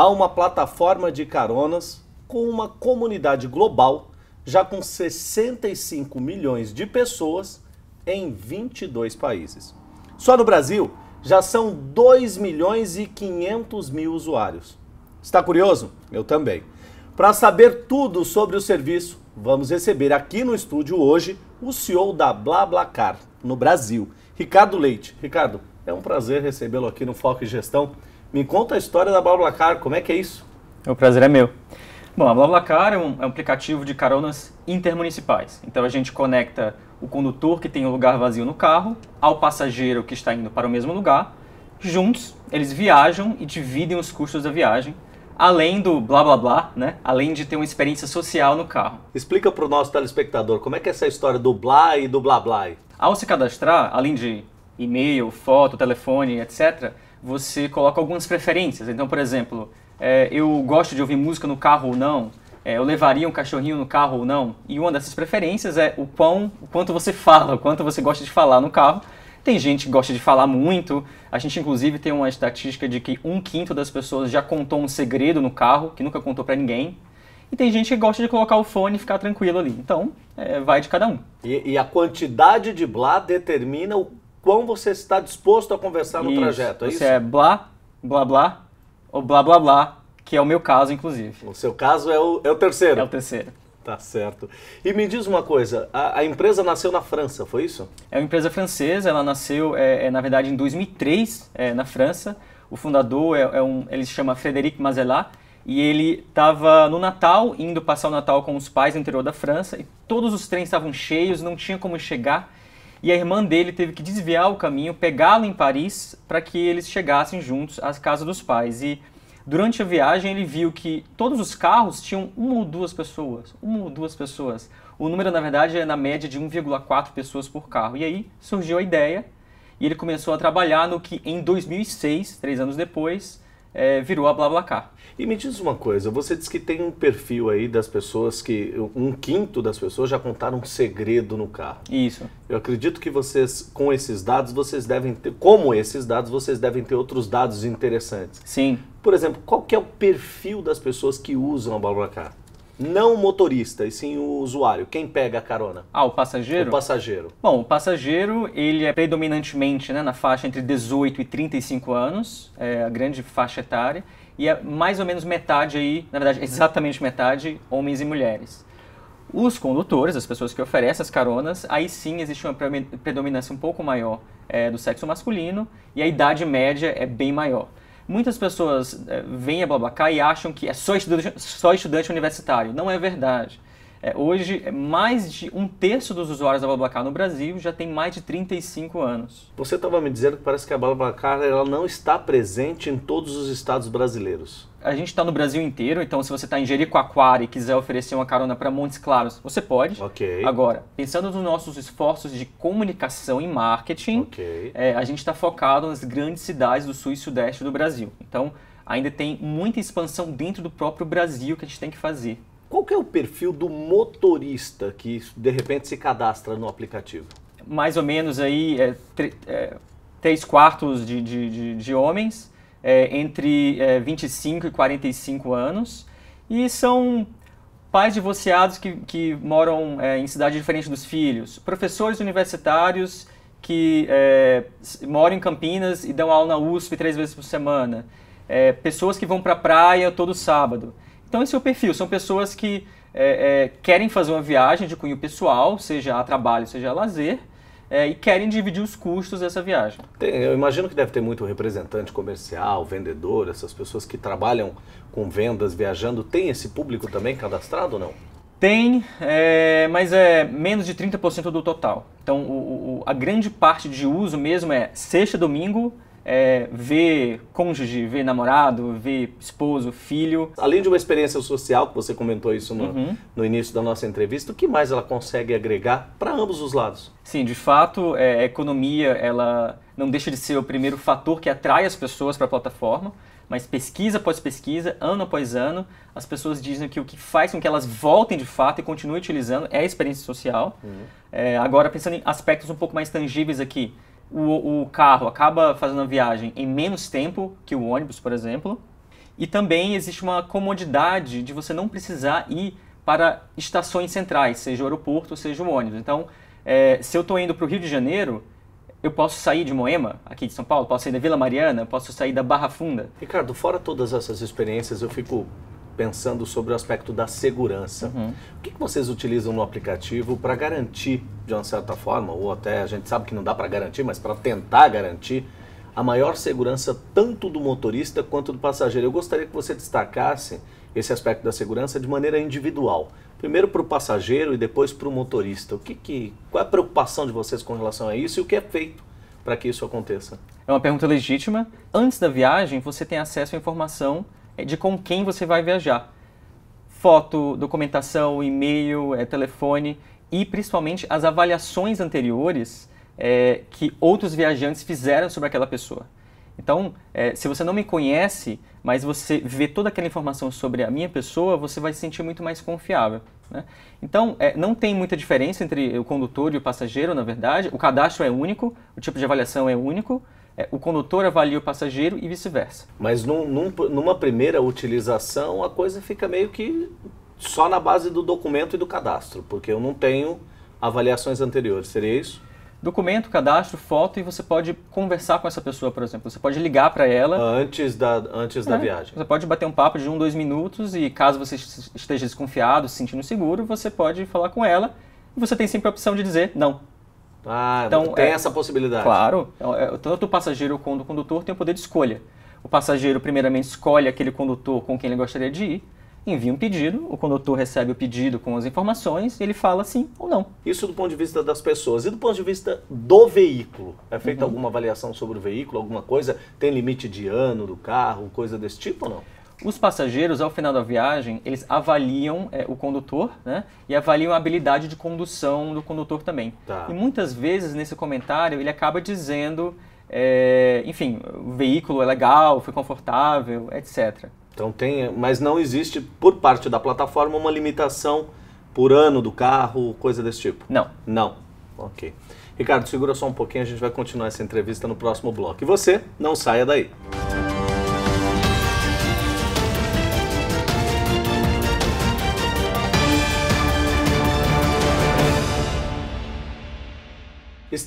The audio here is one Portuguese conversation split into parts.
Há uma plataforma de caronas com uma comunidade global já com 65 milhões de pessoas em 22 países. Só no Brasil já são 2 milhões e 500 mil usuários. Está curioso? Eu também. Para saber tudo sobre o serviço, vamos receber aqui no estúdio hoje o CEO da BlaBlaCar no Brasil, Ricardo Leite. Ricardo, é um prazer recebê-lo aqui no Foco e Gestão. Me conta a história da BlaBlaCar, como é que é isso? O prazer é meu. Bom, a BlaBlaCar é um, é um aplicativo de caronas intermunicipais. Então a gente conecta o condutor que tem um lugar vazio no carro ao passageiro que está indo para o mesmo lugar. Juntos, eles viajam e dividem os custos da viagem, além do blá blá blá, né? Além de ter uma experiência social no carro. Explica para o nosso telespectador como é que é essa história do blá e do blá blá. Ao se cadastrar, além de e-mail, foto, telefone, etc., você coloca algumas preferências. Então, por exemplo, é, eu gosto de ouvir música no carro ou não, é, eu levaria um cachorrinho no carro ou não. E uma dessas preferências é o pão, o quanto você fala, o quanto você gosta de falar no carro. Tem gente que gosta de falar muito. A gente, inclusive, tem uma estatística de que um quinto das pessoas já contou um segredo no carro, que nunca contou para ninguém. E tem gente que gosta de colocar o fone e ficar tranquilo ali. Então, é, vai de cada um. E, e, a quantidade de blá determina o quão você está disposto a conversar no isso. trajeto, é você isso? é blá, blá, blá, ou blá, blá, blá, que é o meu caso, inclusive. O seu caso é o, é o terceiro. É o terceiro. Tá certo. E me diz uma coisa, a, a, empresa nasceu na França, foi isso? É uma empresa francesa, ela nasceu, é, é na verdade, em 2003, é, na França. O fundador, é, é, um, ele se chama Frédéric Mazelat, e ele estava no Natal, indo passar o Natal com os pais no interior da França, e todos os trens estavam cheios, não tinha como chegar, e a irmã dele teve que desviar o caminho, pegá-lo em Paris para que eles chegassem juntos à casa dos pais. E durante a viagem ele viu que todos os carros tinham uma ou duas pessoas, uma ou duas pessoas. O número na verdade é na média de 1,4 pessoas por carro. E aí surgiu a ideia e ele começou a trabalhar no que em 2006, três anos depois, é, virou a BlaBlaCar. E me diz uma coisa, você diz que tem um perfil aí das pessoas que um quinto das pessoas já contaram um segredo no carro. Isso. Eu acredito que vocês, com esses dados, vocês devem ter, como esses dados, vocês devem ter outros dados interessantes. Sim. Por exemplo, qual que é o perfil das pessoas que usam a BlaBlaCar? Não o motorista, e sim o usuário. Quem pega a carona? Ah, o passageiro? O passageiro. Bom, o passageiro, ele é predominantemente né, na faixa entre 18 e 35 anos, é a grande faixa etária, e é mais ou menos metade aí, na verdade, exatamente metade, homens e mulheres. Os condutores, as pessoas que oferecem as caronas, aí sim existe uma predominância um pouco maior é, do sexo masculino e a idade média é bem maior. Muitas pessoas é, veem a Babacá e acham que é só estudante, só estudante universitário. Não é verdade. É, hoje, é mais de um terço dos usuários da Babacar no Brasil já tem mais de 35 anos. Você estava me dizendo que parece que a Babacar ela não está presente em todos os estados brasileiros. A gente está no Brasil inteiro, então se você está em Jericoacoara e quiser oferecer uma carona para Montes Claros, você pode. Ok. Agora, pensando nos nossos esforços de comunicação e marketing, okay. é, a gente está focado nas grandes cidades do sul e sudeste do Brasil. Então, ainda tem muita expansão dentro do próprio Brasil que a gente tem que fazer. Qual que é o perfil do motorista que de repente se cadastra no aplicativo? Mais ou menos aí é, é, três quartos de, de, de, de homens, é, entre é, 25 e 45 anos, e são pais divorciados que, que moram é, em cidades diferentes dos filhos, professores universitários que é, moram em Campinas e dão aula na USP três vezes por semana, é, pessoas que vão para a praia todo sábado. Então, esse é o perfil. São pessoas que é, é, querem fazer uma viagem de cunho pessoal, seja a trabalho, seja a lazer, é, e querem dividir os custos dessa viagem. Tem, eu imagino que deve ter muito representante comercial, vendedor, essas pessoas que trabalham com vendas, viajando. Tem esse público também cadastrado ou não? Tem, é, mas é menos de 30% do total. Então, o, o, a grande parte de uso mesmo é sexta, domingo, é, ver cônjuge, ver namorado, ver esposo, filho. Além de uma experiência social, que você comentou isso no, uhum. no início da nossa entrevista, o que mais ela consegue agregar para ambos os lados? Sim, de fato, é, a economia ela não deixa de ser o primeiro fator que atrai as pessoas para a plataforma mas pesquisa após pesquisa, ano após ano, as pessoas dizem que o que faz com que elas voltem de fato e continuem utilizando é a experiência social. Uhum. É, agora, pensando em aspectos um pouco mais tangíveis aqui, o, o carro acaba fazendo a viagem em menos tempo que o ônibus, por exemplo. E também existe uma comodidade de você não precisar ir para estações centrais, seja o aeroporto, seja o ônibus. Então, é, se eu estou indo para o Rio de Janeiro, eu posso sair de Moema, aqui de São Paulo, posso sair da Vila Mariana, posso sair da Barra Funda. Ricardo, fora todas essas experiências, eu fico pensando sobre o aspecto da segurança. Uhum. O que, vocês utilizam no aplicativo para garantir, de uma certa forma, ou até a gente sabe que não dá para garantir, mas para tentar garantir a maior segurança tanto do motorista quanto do passageiro? Eu gostaria que você destacasse esse aspecto da segurança de maneira individual. Primeiro para o passageiro e depois para o motorista. O que, que, qual é a preocupação de vocês com relação a isso e o que é feito para que isso aconteça? É uma pergunta legítima. Antes da viagem, você tem acesso à informação é de com quem você vai viajar. Foto, documentação, e-mail, é, telefone e principalmente as avaliações anteriores é, que outros viajantes fizeram sobre aquela pessoa. Então, é, se você não me conhece, mas você vê toda aquela informação sobre a minha pessoa, você vai se sentir muito mais confiável. Né? Então, é, não tem muita diferença entre o condutor e o passageiro, na verdade. O cadastro é único, o tipo de avaliação é único, é, o condutor avalia o passageiro e vice-versa. Mas num, num, numa primeira utilização, a coisa fica meio que só na base do documento e do cadastro, porque eu não tenho avaliações anteriores, seria isso? documento, cadastro, foto e você pode conversar com essa pessoa, por exemplo. Você pode ligar para ela. Antes da, antes é. da viagem. Você pode bater um papo de um, dois minutos e caso você esteja desconfiado, se sentindo seguro, você pode falar com ela. E você tem sempre a opção de dizer não. Ah, então, tem é, essa possibilidade. Claro, então, é, tanto o passageiro quanto o condutor tem o poder de escolha. O passageiro, primeiramente, escolhe aquele condutor com quem ele gostaria de ir, envia um pedido, o condutor recebe o pedido com as informações e ele fala sim ou não. Isso do ponto de vista das pessoas. E do ponto de vista do veículo? É feita uhum. alguma avaliação sobre o veículo, alguma coisa? Tem limite de ano do carro, coisa desse tipo ou não? Os passageiros, ao final da viagem, eles avaliam é, o condutor né, e avaliam a habilidade de condução do condutor também. Tá. E muitas vezes, nesse comentário, ele acaba dizendo, é, enfim, o veículo é legal, foi confortável, etc. Então tem, mas não existe, por parte da plataforma, uma limitação por ano do carro, coisa desse tipo? Não. Não. Ok. Ricardo, segura só um pouquinho, a gente vai continuar essa entrevista no próximo bloco. E você, não saia daí. Música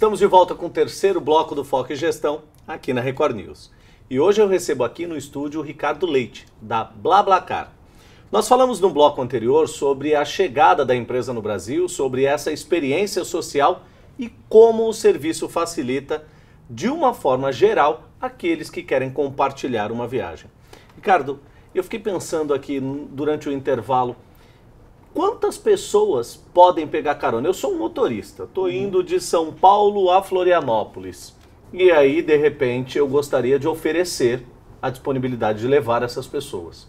Estamos de volta com o terceiro bloco do Foco em Gestão aqui na Record News. E hoje eu recebo aqui no estúdio o Ricardo Leite, da BlaBlaCar. Nós falamos no bloco anterior sobre a chegada da empresa no Brasil, sobre essa experiência social e como o serviço facilita, de uma forma geral, aqueles que querem compartilhar uma viagem. Ricardo, eu fiquei pensando aqui durante o intervalo Quantas pessoas podem pegar carona? Eu sou um motorista, estou uhum. indo de São Paulo a Florianópolis. E aí, de repente, eu gostaria de oferecer a disponibilidade de levar essas pessoas.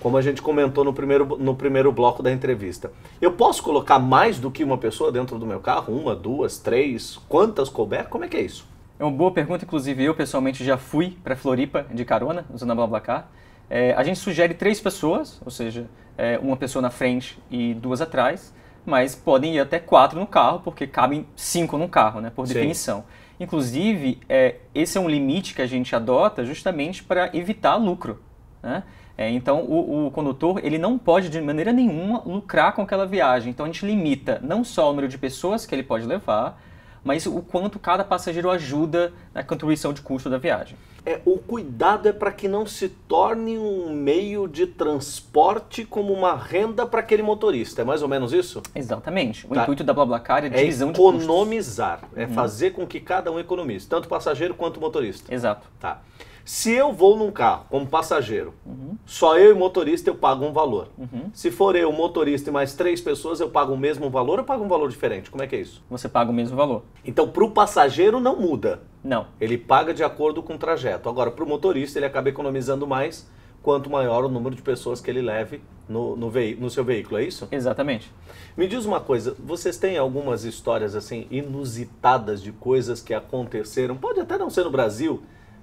Como a gente comentou no primeiro, no primeiro bloco da entrevista. Eu posso colocar mais do que uma pessoa dentro do meu carro? Uma, duas, três? Quantas couber? Como é que é isso? É uma boa pergunta, inclusive eu pessoalmente já fui para Floripa de carona, usando a BlaBlaCar. É, a gente sugere três pessoas, ou seja, é, uma pessoa na frente e duas atrás, mas podem ir até quatro no carro, porque cabem cinco no carro, né, por Sim. definição. Inclusive, é, esse é um limite que a gente adota justamente para evitar lucro. Né? É, então, o, o, condutor ele não pode de maneira nenhuma lucrar com aquela viagem. Então, a gente limita não só o número de pessoas que ele pode levar, mas o quanto cada passageiro ajuda na contribuição de custo da viagem. É, o cuidado é para que não se torne um meio de transporte como uma renda para aquele motorista. É mais ou menos isso? Exatamente. O tá. intuito da BlaBlaCar é, é de custos. economizar. É uhum. fazer com que cada um economize, tanto passageiro quanto motorista. Exato. Tá. Se eu vou num carro como passageiro, uhum. só eu e motorista eu pago um valor. Uhum. Se for eu, motorista e mais três pessoas, eu pago o mesmo valor ou pago um valor diferente? Como é que é isso? Você paga o mesmo valor. Então, para o passageiro não muda. Não. Ele paga de acordo com o trajeto. Agora, para o motorista, ele acaba economizando mais quanto maior o número de pessoas que ele leve no, no, no, seu veículo, é isso? Exatamente. Me diz uma coisa, vocês têm algumas histórias assim inusitadas de coisas que aconteceram, pode até não ser no Brasil,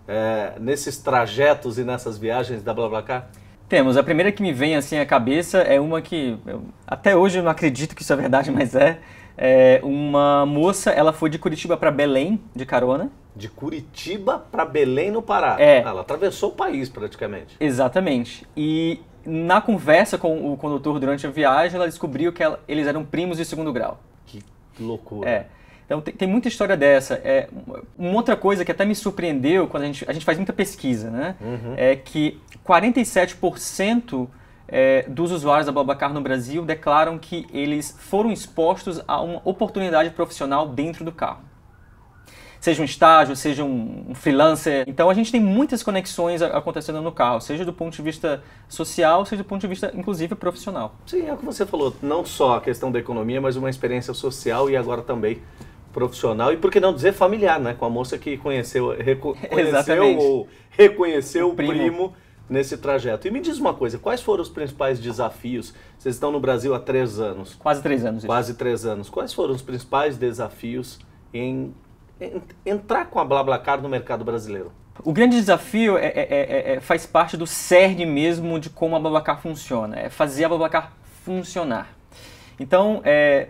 é, nesses trajetos e nessas viagens da BlaBlaCar? Temos. A primeira que me vem assim à cabeça é uma que eu, até hoje eu não acredito que isso é verdade, mas é. É, uma moça, ela foi de Curitiba para Belém de carona. De Curitiba para Belém no Pará. É. Ela atravessou o país praticamente. Exatamente. E na conversa com o condutor durante a viagem, ela descobriu que ela, eles eram primos de segundo grau. Que loucura. É. Então tem, tem muita história dessa. É, uma outra coisa que até me surpreendeu quando a gente, a gente faz muita pesquisa, né? Uhum. É que 47% é, dos usuários da Babacar no Brasil declaram que eles foram expostos a uma oportunidade profissional dentro do carro seja um estágio, seja um freelancer. Então a gente tem muitas conexões acontecendo no carro, seja do ponto de vista social, seja do ponto de vista, inclusive, profissional. Sim, é o que você falou, não só a questão da economia, mas uma experiência social e agora também profissional e por que não dizer familiar, né? Com a moça que conheceu, reconheceu ou reconheceu o primo. primo. nesse trajeto. E me diz uma coisa, quais foram os principais desafios? Vocês estão no Brasil há três anos. Quase três anos. Isso. Quase três anos. Quais foram os principais desafios em, em entrar com a BlaBlaCar no mercado brasileiro? O grande desafio é, é, é, é faz parte do cerne mesmo de como a BlaBlaCar funciona. É fazer a BlaBlaCar funcionar. Então, é,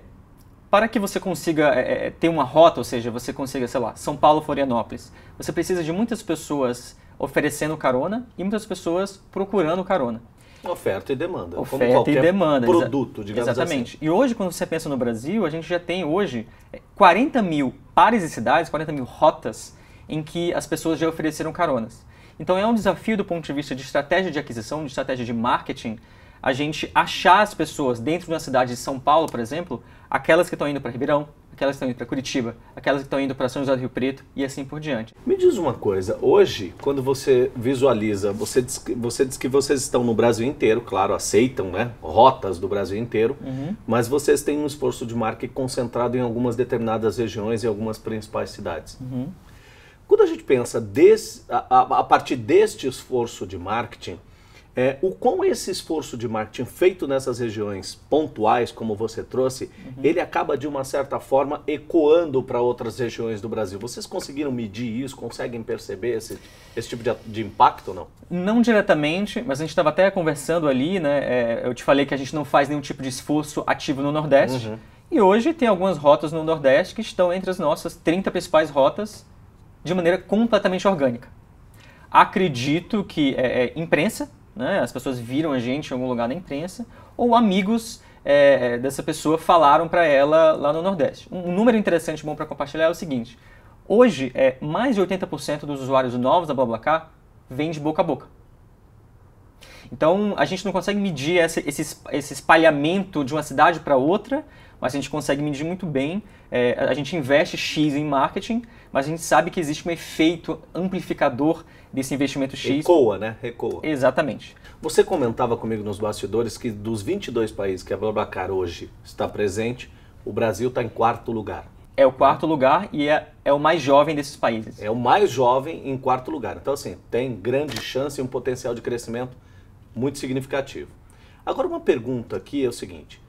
para que você consiga é, é, ter uma rota, ou seja, você consiga, sei lá, São Paulo, Florianópolis, você precisa de muitas pessoas oferecendo carona e muitas pessoas procurando carona. Oferta e demanda. Oferta e demanda. Produto, digamos assim. Exatamente. Assim. E hoje, quando você pensa no Brasil, a gente já tem hoje 40 é, mil pares de cidades, 40 mil rotas em que as pessoas já ofereceram caronas. Então é um desafio do ponto de vista de estratégia de aquisição, de estratégia de marketing, a gente achar as pessoas dentro de uma cidade de São Paulo, por exemplo, aquelas que estão indo para Ribeirão, aquelas que estão indo para Curitiba, aquelas que estão indo para São José do Rio Preto e assim por diante. Me diz uma coisa, hoje, quando você visualiza, você diz, que, você diz que vocês estão no Brasil inteiro, claro, aceitam né, rotas do Brasil inteiro, uhum. mas vocês têm um esforço de marketing concentrado em algumas determinadas regiões e algumas principais cidades. Uhum. Quando a gente pensa a, a, a partir deste esforço de marketing, é, o quão esse esforço de marketing feito nessas regiões pontuais, como você trouxe, uhum. ele acaba de uma certa forma ecoando para outras regiões do Brasil. Vocês conseguiram medir isso? Conseguem perceber esse, esse tipo de, de impacto ou não? Não diretamente, mas a gente estava até conversando ali, né? É, eu te falei que a gente não faz nenhum tipo de esforço ativo no Nordeste. Uhum. E hoje tem algumas rotas no Nordeste que estão entre as nossas 30 principais rotas de maneira completamente orgânica. Acredito que é, é imprensa né? As pessoas viram a gente em algum lugar na imprensa, ou amigos é, é dessa pessoa falaram para ela lá no Nordeste. Um número interessante bom para compartilhar é o seguinte: hoje é mais de 80% dos usuários novos da BlaBlaCar vem de boca a boca. Então, a gente não consegue medir esse, esse, esse espalhamento de uma cidade para outra, mas a gente consegue medir muito bem. É, a gente investe X em marketing, mas a gente sabe que existe um efeito amplificador desse investimento X. Recoa, né? Recoa. Exatamente. Você comentava comigo nos bastidores que dos 22 países que a BlaBlaCar hoje está presente, o Brasil está em quarto lugar. É o quarto lugar e é, é o mais jovem desses países. É o mais jovem em quarto lugar. Então, assim, tem grande chance e um potencial de crescimento muito significativo. Agora, uma pergunta aqui é o seguinte: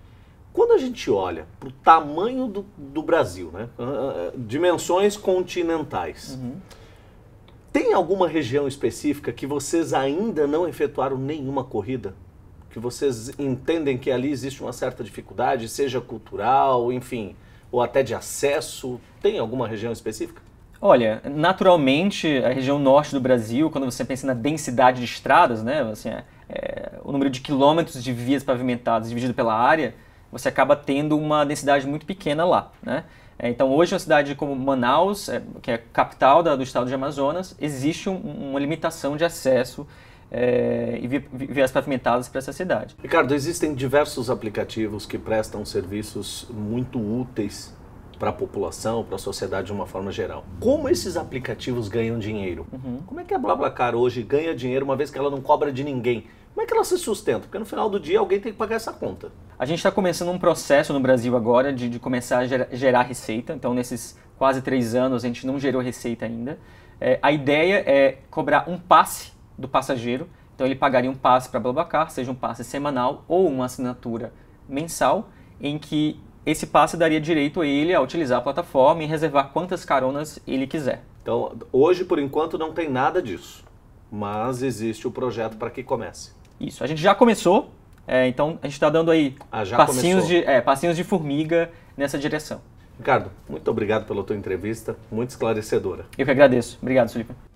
quando a gente olha para o tamanho do, do Brasil, né? Ah, ah, ah, dimensões continentais, uhum. tem alguma região específica que vocês ainda não efetuaram nenhuma corrida? Que vocês entendem que ali existe uma certa dificuldade, seja cultural, enfim, ou até de acesso? Tem alguma região específica? Olha, naturalmente, a região norte do Brasil, quando você pensa na densidade de estradas, né? Assim, é é, o número de quilômetros de vias pavimentadas dividido pela área, você acaba tendo uma densidade muito pequena lá, né? É, então, hoje, uma cidade como Manaus, é, que é capital da, do estado de Amazonas, existe um, uma limitação de acesso é, e vi, vias pavimentadas para essa cidade. Ricardo, existem diversos aplicativos que prestam serviços muito úteis para a população, para a sociedade de uma forma geral. Como esses aplicativos ganham dinheiro? Uhum. Como é que a BlaBlaCar hoje ganha dinheiro uma vez que ela não cobra de ninguém? Como é que ela se sustenta? Porque no final do dia alguém tem que pagar essa conta. A gente está começando um processo no Brasil agora de, de começar a gerar, gerar, receita. Então, nesses quase três anos, a gente não gerou receita ainda. É, a ideia é cobrar um passe do passageiro. Então, ele pagaria um passe para BlaBlaCar, seja um passe semanal ou uma assinatura mensal, em que esse passe daria direito a ele a utilizar a plataforma e reservar quantas caronas ele quiser. Então, hoje, por enquanto, não tem nada disso, mas existe o projeto para que comece. Isso, a gente já começou, é, então a gente está dando aí ah, passinhos, de, é, passinhos de formiga nessa direção. Ricardo, muito obrigado pela tua entrevista, muito esclarecedora. Eu que agradeço. Obrigado, Felipe.